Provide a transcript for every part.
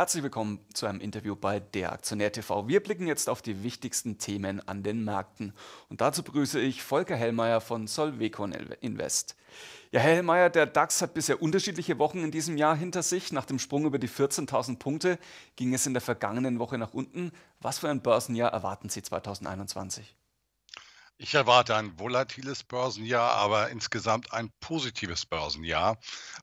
Herzlich willkommen zu einem Interview bei der Aktionär TV. Wir blicken jetzt auf die wichtigsten Themen an den Märkten. Und dazu begrüße ich Volker Hellmeier von Solvecon Invest. Ja, Herr Hellmeier, der DAX hat bisher unterschiedliche Wochen in diesem Jahr hinter sich. Nach dem Sprung über die 14.000 Punkte ging es in der vergangenen Woche nach unten. Was für ein Börsenjahr erwarten Sie 2021? Ich erwarte ein volatiles Börsenjahr, aber insgesamt ein positives Börsenjahr.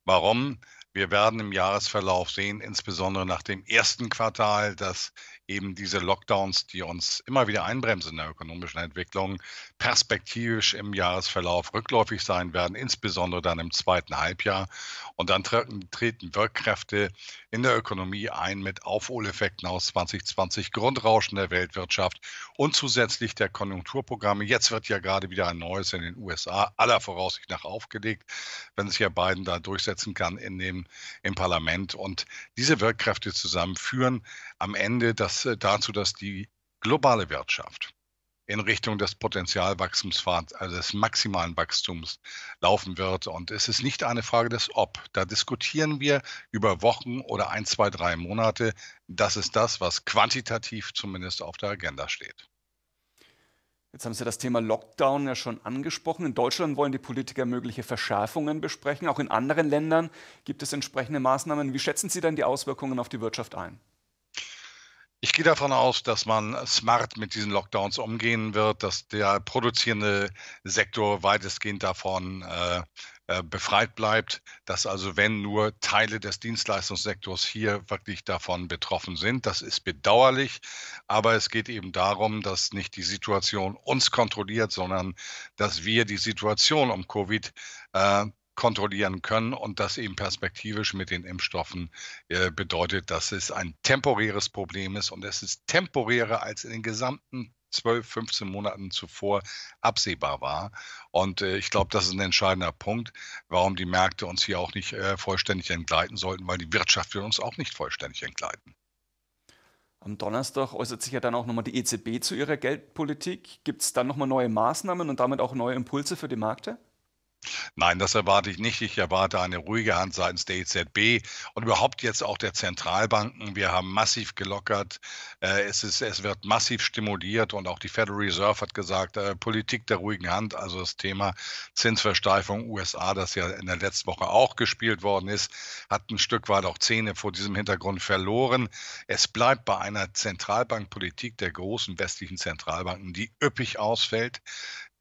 Warum? Wir werden im Jahresverlauf sehen, insbesondere nach dem ersten Quartal, dass eben diese Lockdowns, die uns immer wieder einbremsen in der ökonomischen Entwicklung, perspektivisch im Jahresverlauf rückläufig sein werden, insbesondere dann im zweiten Halbjahr. Und dann treten Wirkkräfte in der Ökonomie ein mit Aufholeffekten aus 2020, Grundrauschen der Weltwirtschaft und zusätzlich der Konjunkturprogramme. Jetzt wird ja gerade wieder ein neues in den USA aller Voraussicht nach aufgelegt, wenn sich ja Biden da durchsetzen kann in dem, im Parlament. Und diese Wirkkräfte zusammen führen am Ende das das äh, dazu, dass die globale Wirtschaft in Richtung des Potenzialwachstums, also des maximalen Wachstums laufen wird. Und es ist nicht eine Frage des Ob. Da diskutieren wir über Wochen oder ein, zwei, drei Monate. Das ist das, was quantitativ zumindest auf der Agenda steht. Jetzt haben Sie das Thema Lockdown ja schon angesprochen. In Deutschland wollen die Politiker mögliche Verschärfungen besprechen. Auch in anderen Ländern gibt es entsprechende Maßnahmen. Wie schätzen Sie denn die Auswirkungen auf die Wirtschaft ein? Ich gehe davon aus, dass man smart mit diesen Lockdowns umgehen wird, dass der produzierende Sektor weitestgehend davon äh, äh, befreit bleibt, dass also wenn nur Teile des Dienstleistungssektors hier wirklich davon betroffen sind, das ist bedauerlich, aber es geht eben darum, dass nicht die Situation uns kontrolliert, sondern dass wir die Situation um Covid äh, kontrollieren können und das eben perspektivisch mit den Impfstoffen äh, bedeutet, dass es ein temporäres Problem ist und es ist temporärer als in den gesamten 12, 15 Monaten zuvor absehbar war. Und äh, ich glaube, das ist ein entscheidender Punkt, warum die Märkte uns hier auch nicht äh, vollständig entgleiten sollten, weil die Wirtschaft will uns auch nicht vollständig entgleiten. Am Donnerstag äußert sich ja dann auch nochmal die EZB zu ihrer Geldpolitik. Gibt es dann nochmal neue Maßnahmen und damit auch neue Impulse für die Märkte? Nein, das erwarte ich nicht. Ich erwarte eine ruhige Hand seitens der EZB und überhaupt jetzt auch der Zentralbanken. Wir haben massiv gelockert. Äh, es, ist, es wird massiv stimuliert und auch die Federal Reserve hat gesagt, äh, Politik der ruhigen Hand, also das Thema Zinsversteifung USA, das ja in der letzten Woche auch gespielt worden ist, hat ein Stück weit auch Zähne vor diesem Hintergrund verloren. Es bleibt bei einer Zentralbankpolitik der großen westlichen Zentralbanken, die üppig ausfällt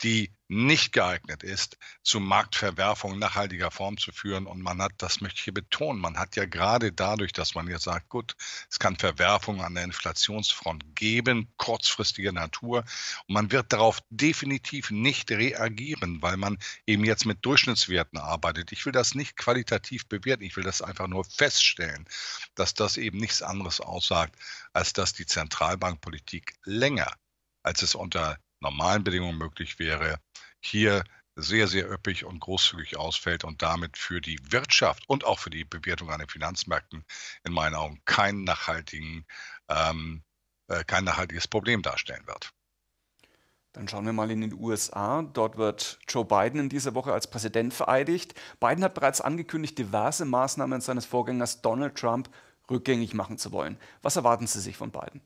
die nicht geeignet ist, zu Marktverwerfungen nachhaltiger Form zu führen. Und man hat, das möchte ich hier betonen, man hat ja gerade dadurch, dass man jetzt sagt, gut, es kann Verwerfungen an der Inflationsfront geben, kurzfristiger Natur. Und man wird darauf definitiv nicht reagieren, weil man eben jetzt mit Durchschnittswerten arbeitet. Ich will das nicht qualitativ bewerten, ich will das einfach nur feststellen, dass das eben nichts anderes aussagt, als dass die Zentralbankpolitik länger als es unter normalen Bedingungen möglich wäre, hier sehr, sehr üppig und großzügig ausfällt und damit für die Wirtschaft und auch für die Bewertung an den Finanzmärkten in meinen Augen kein, nachhaltigen, ähm, äh, kein nachhaltiges Problem darstellen wird. Dann schauen wir mal in den USA. Dort wird Joe Biden in dieser Woche als Präsident vereidigt. Biden hat bereits angekündigt, diverse Maßnahmen seines Vorgängers Donald Trump rückgängig machen zu wollen. Was erwarten Sie sich von Biden?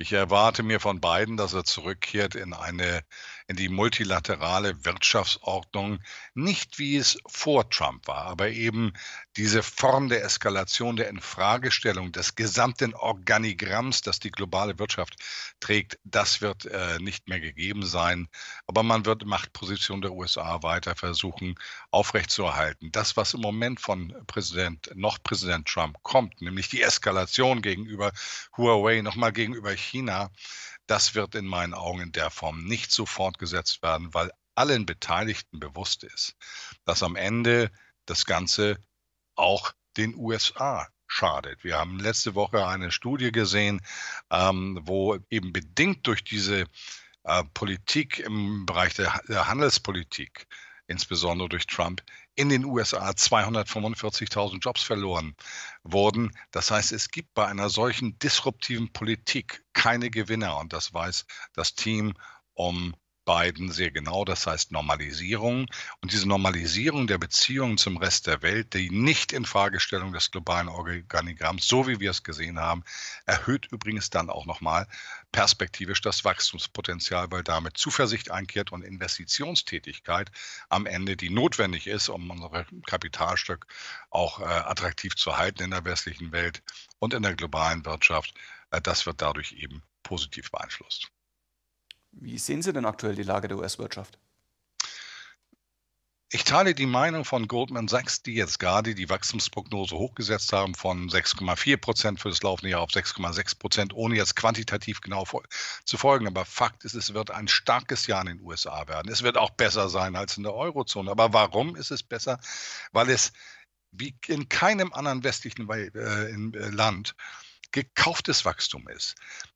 Ich erwarte mir von Biden, dass er zurückkehrt in eine, in die multilaterale Wirtschaftsordnung, nicht wie es vor Trump war, aber eben diese Form der Eskalation, der Infragestellung des gesamten Organigramms, das die globale Wirtschaft trägt, das wird äh, nicht mehr gegeben sein. Aber man wird Machtposition der USA weiter versuchen aufrechtzuerhalten. Das, was im Moment von Präsident, noch Präsident Trump kommt, nämlich die Eskalation gegenüber Huawei, nochmal gegenüber China, China, das wird in meinen Augen in der Form nicht so fortgesetzt werden, weil allen Beteiligten bewusst ist, dass am Ende das Ganze auch den USA schadet. Wir haben letzte Woche eine Studie gesehen, ähm, wo eben bedingt durch diese äh, Politik im Bereich der, der Handelspolitik, insbesondere durch Trump, in den USA 245.000 Jobs verloren wurden. Das heißt, es gibt bei einer solchen disruptiven Politik keine Gewinner und das weiß das Team um beiden sehr genau, das heißt Normalisierung. Und diese Normalisierung der Beziehungen zum Rest der Welt, die nicht in Fragestellung des globalen Organigramms, so wie wir es gesehen haben, erhöht übrigens dann auch nochmal perspektivisch das Wachstumspotenzial, weil damit Zuversicht einkehrt und Investitionstätigkeit am Ende, die notwendig ist, um unser Kapitalstück auch äh, attraktiv zu halten in der westlichen Welt und in der globalen Wirtschaft, äh, das wird dadurch eben positiv beeinflusst. Wie sehen Sie denn aktuell die Lage der US-Wirtschaft? Ich teile die Meinung von Goldman Sachs, die jetzt gerade die Wachstumsprognose hochgesetzt haben von 6,4 Prozent für das laufende Jahr auf 6,6 Prozent, ohne jetzt quantitativ genau zu folgen. Aber Fakt ist, es wird ein starkes Jahr in den USA werden. Es wird auch besser sein als in der Eurozone. Aber warum ist es besser? Weil es wie in keinem anderen westlichen äh, äh, Land gekauftes Wachstum ist.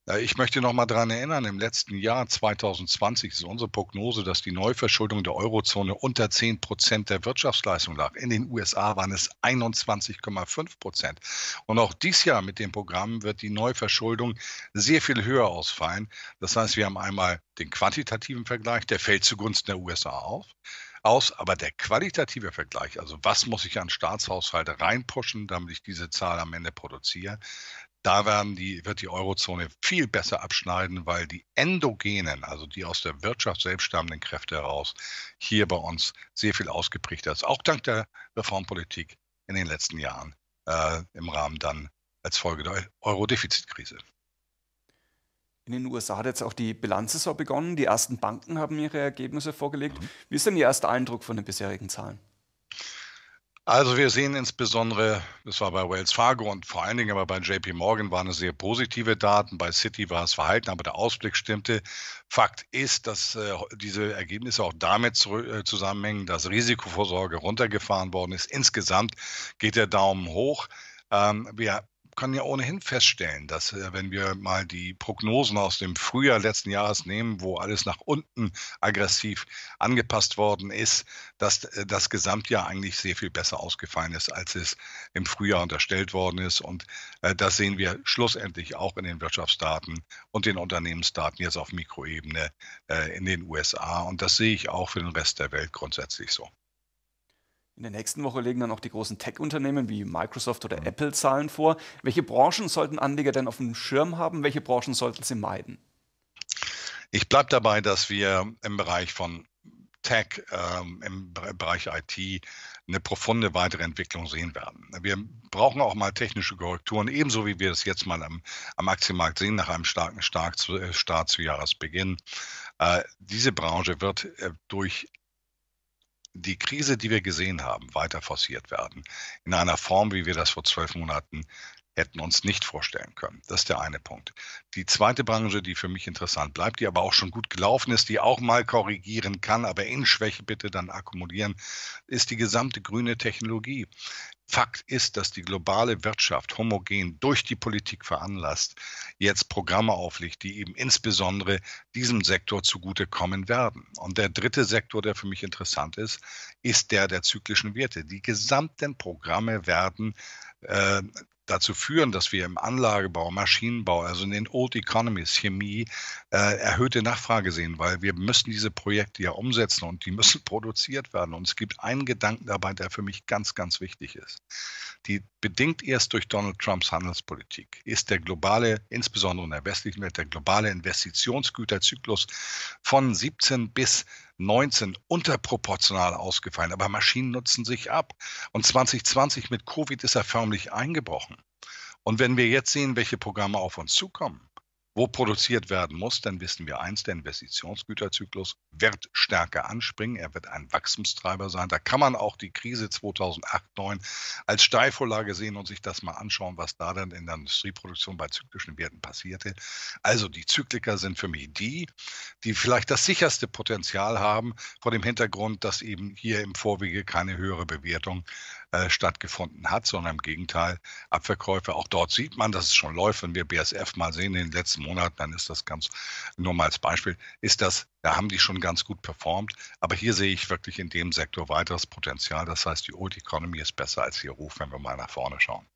Äh, ich möchte noch mal daran erinnern, im letzten Jahr 2020 ist unsere Prognose, dass die Neuverschuldung der Eurozone unter 10 Prozent der Wirtschaftsleistung lag. In den USA waren es 21,5 Prozent. Und auch dieses Jahr mit dem Programm wird die Neuverschuldung sehr viel höher ausfallen. Das heißt, wir haben einmal den quantitativen Vergleich, der fällt zugunsten der USA auf aus. Aber der qualitative Vergleich, also was muss ich an Staatshaushalte reinpushen, damit ich diese Zahl am Ende produziere, da werden die, wird die Eurozone viel besser abschneiden, weil die endogenen, also die aus der Wirtschaft selbst stammenden Kräfte heraus, hier bei uns sehr viel ausgeprägter ist. Auch dank der Reformpolitik in den letzten Jahren äh, im Rahmen dann als Folge der Euro-Defizitkrise. In den USA hat jetzt auch die Bilanzsaison begonnen. Die ersten Banken haben ihre Ergebnisse vorgelegt. Mhm. Wie ist denn Ihr erster Eindruck von den bisherigen Zahlen? Also wir sehen insbesondere, das war bei Wells Fargo und vor allen Dingen aber bei JP Morgan waren es sehr positive Daten, bei City war es verhalten, aber der Ausblick stimmte. Fakt ist, dass äh, diese Ergebnisse auch damit zu, äh, zusammenhängen, dass Risikovorsorge runtergefahren worden ist. Insgesamt geht der Daumen hoch. Ähm, wir kann ja ohnehin feststellen, dass äh, wenn wir mal die Prognosen aus dem Frühjahr letzten Jahres nehmen, wo alles nach unten aggressiv angepasst worden ist, dass äh, das Gesamtjahr eigentlich sehr viel besser ausgefallen ist, als es im Frühjahr unterstellt worden ist. Und äh, das sehen wir schlussendlich auch in den Wirtschaftsdaten und den Unternehmensdaten jetzt auf Mikroebene in den USA. Und das sehe ich auch für den Rest der Welt grundsätzlich so. In der nächsten Woche legen dann auch die großen Tech-Unternehmen wie Microsoft oder Apple Zahlen vor. Welche Branchen sollten Anleger denn auf dem Schirm haben? Welche Branchen sollten sie meiden? Ich bleibe dabei, dass wir im Bereich von Tech, ähm, im Bereich IT eine profunde weitere Entwicklung sehen werden. Wir brauchen auch mal technische Korrekturen, ebenso wie wir es jetzt mal am, am Aktienmarkt sehen, nach einem starken Start zu, äh, Start zu Jahresbeginn. Äh, diese Branche wird äh, durch die Krise, die wir gesehen haben, weiter forciert werden. In einer Form, wie wir das vor zwölf Monaten hätten uns nicht vorstellen können. Das ist der eine Punkt. Die zweite Branche, die für mich interessant bleibt, die aber auch schon gut gelaufen ist, die auch mal korrigieren kann, aber in Schwäche bitte dann akkumulieren, ist die gesamte grüne Technologie. Fakt ist, dass die globale Wirtschaft homogen durch die Politik veranlasst jetzt Programme auflegt, die eben insbesondere diesem Sektor zugutekommen werden. Und der dritte Sektor, der für mich interessant ist, ist der der zyklischen Werte. Die gesamten Programme werden äh, dazu führen, dass wir im Anlagebau, Maschinenbau, also in den Old Economies, Chemie, äh, erhöhte Nachfrage sehen, weil wir müssen diese Projekte ja umsetzen und die müssen produziert werden. Und es gibt einen Gedanken dabei, der für mich ganz, ganz wichtig ist. Die bedingt erst durch Donald Trumps Handelspolitik ist der globale, insbesondere in der westlichen Welt, der globale Investitionsgüterzyklus von 17 bis 20. 19 unterproportional ausgefallen, aber Maschinen nutzen sich ab. Und 2020 mit Covid ist er förmlich eingebrochen. Und wenn wir jetzt sehen, welche Programme auf uns zukommen, wo produziert werden muss, dann wissen wir eins, der Investitionsgüterzyklus wird stärker anspringen, er wird ein Wachstumstreiber sein. Da kann man auch die Krise 2008-2009 als Steilvorlage sehen und sich das mal anschauen, was da dann in der Industrieproduktion bei zyklischen Werten passierte. Also die Zykliker sind für mich die, die vielleicht das sicherste Potenzial haben vor dem Hintergrund, dass eben hier im Vorwege keine höhere Bewertung äh, stattgefunden hat, sondern im Gegenteil Abverkäufe. Auch dort sieht man, dass es schon läuft. Wenn wir BSF mal sehen in den letzten Monaten, dann ist das ganz nur mal als Beispiel, ist das, da haben die schon ganz gut performt. Aber hier sehe ich wirklich in dem Sektor weiteres Potenzial. Das heißt, die Old Economy ist besser als ihr Ruf, wenn wir mal nach vorne schauen.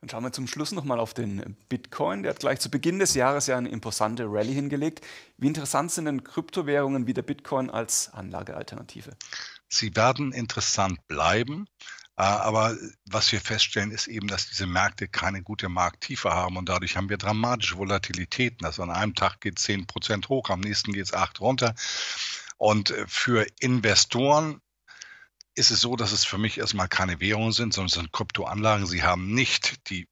Dann schauen wir zum Schluss nochmal auf den Bitcoin. Der hat gleich zu Beginn des Jahres ja eine imposante Rallye hingelegt. Wie interessant sind denn Kryptowährungen wie der Bitcoin als Anlagealternative? Sie werden interessant bleiben. Äh, aber was wir feststellen, ist eben, dass diese Märkte keine gute Markttiefe haben und dadurch haben wir dramatische Volatilitäten. Also an einem Tag geht es 10 Prozent hoch, am nächsten geht es 8 runter. Und äh, für Investoren ist es so, dass es für mich erstmal keine Währungen sind, sondern es sind Kryptoanlagen. Sie haben nicht die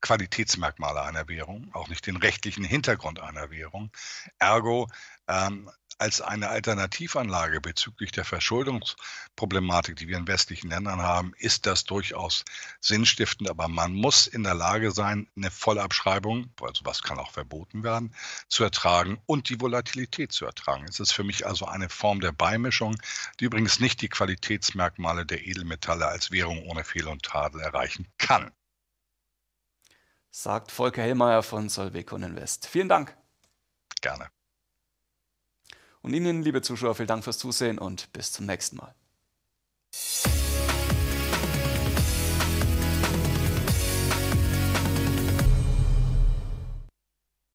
Qualitätsmerkmale einer Währung, auch nicht den rechtlichen Hintergrund einer Währung. Ergo, ähm, als eine Alternativanlage bezüglich der Verschuldungsproblematik, die wir in westlichen Ländern haben, ist das durchaus sinnstiftend. Aber man muss in der Lage sein, eine Vollabschreibung, also was kann auch verboten werden, zu ertragen und die Volatilität zu ertragen. Es ist für mich also eine Form der Beimischung, die übrigens nicht die Qualitätsmerkmale der Edelmetalle als Währung ohne Fehl und Tadel erreichen kann sagt Volker Hellmeier von Solvecon Invest. Vielen Dank. Gerne. Und Ihnen, liebe Zuschauer, vielen Dank fürs Zusehen und bis zum nächsten Mal.